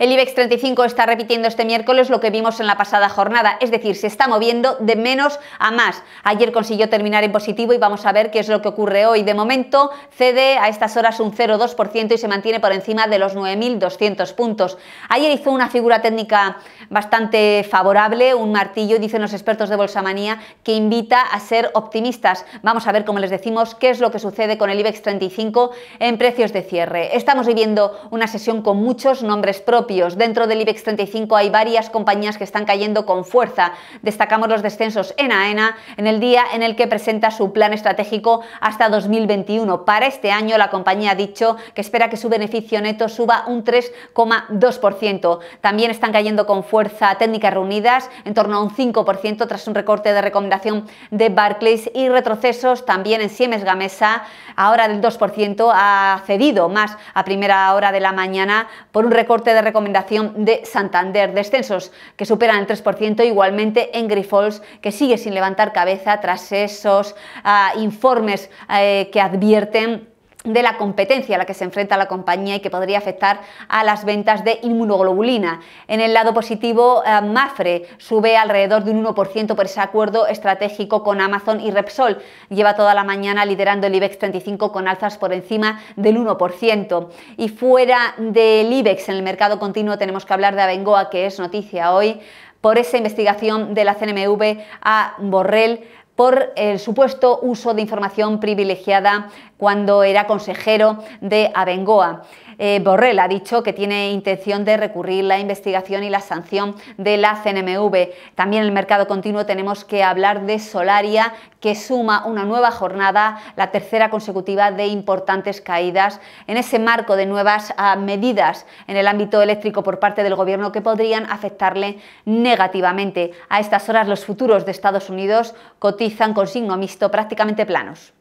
El IBEX 35 está repitiendo este miércoles lo que vimos en la pasada jornada, es decir, se está moviendo de menos a más. Ayer consiguió terminar en positivo y vamos a ver qué es lo que ocurre hoy. De momento cede a estas horas un 0,2% y se mantiene por encima de los 9.200 puntos. Ayer hizo una figura técnica bastante favorable, un martillo, dicen los expertos de Manía, que invita a ser optimistas. Vamos a ver, cómo les decimos, qué es lo que sucede con el IBEX 35 en precios de cierre. Estamos viviendo una sesión con muchos nombres propios Dentro del IBEX 35 hay varias compañías que están cayendo con fuerza. Destacamos los descensos en AENA en el día en el que presenta su plan estratégico hasta 2021. Para este año la compañía ha dicho que espera que su beneficio neto suba un 3,2%. También están cayendo con fuerza Técnicas Reunidas en torno a un 5% tras un recorte de recomendación de Barclays y retrocesos también en Siemens Gamesa, ahora del 2%, ha cedido más a primera hora de la mañana por un recorte de recomendación recomendación de Santander. Descensos que superan el 3%, igualmente en Grifols, que sigue sin levantar cabeza tras esos ah, informes eh, que advierten de la competencia a la que se enfrenta la compañía y que podría afectar a las ventas de inmunoglobulina. En el lado positivo, eh, Mafre sube alrededor de un 1% por ese acuerdo estratégico con Amazon y Repsol. Lleva toda la mañana liderando el IBEX 35 con alzas por encima del 1%. Y fuera del IBEX, en el mercado continuo, tenemos que hablar de Abengoa, que es noticia hoy, por esa investigación de la CNMV a Borrell por el supuesto uso de información privilegiada cuando era consejero de Abengoa. Eh, Borrell ha dicho que tiene intención de recurrir la investigación y la sanción de la CNMV. También en el mercado continuo tenemos que hablar de Solaria, que suma una nueva jornada, la tercera consecutiva de importantes caídas, en ese marco de nuevas ah, medidas en el ámbito eléctrico por parte del Gobierno que podrían afectarle negativamente. A estas horas los futuros de Estados Unidos cotizan con signo mixto prácticamente planos.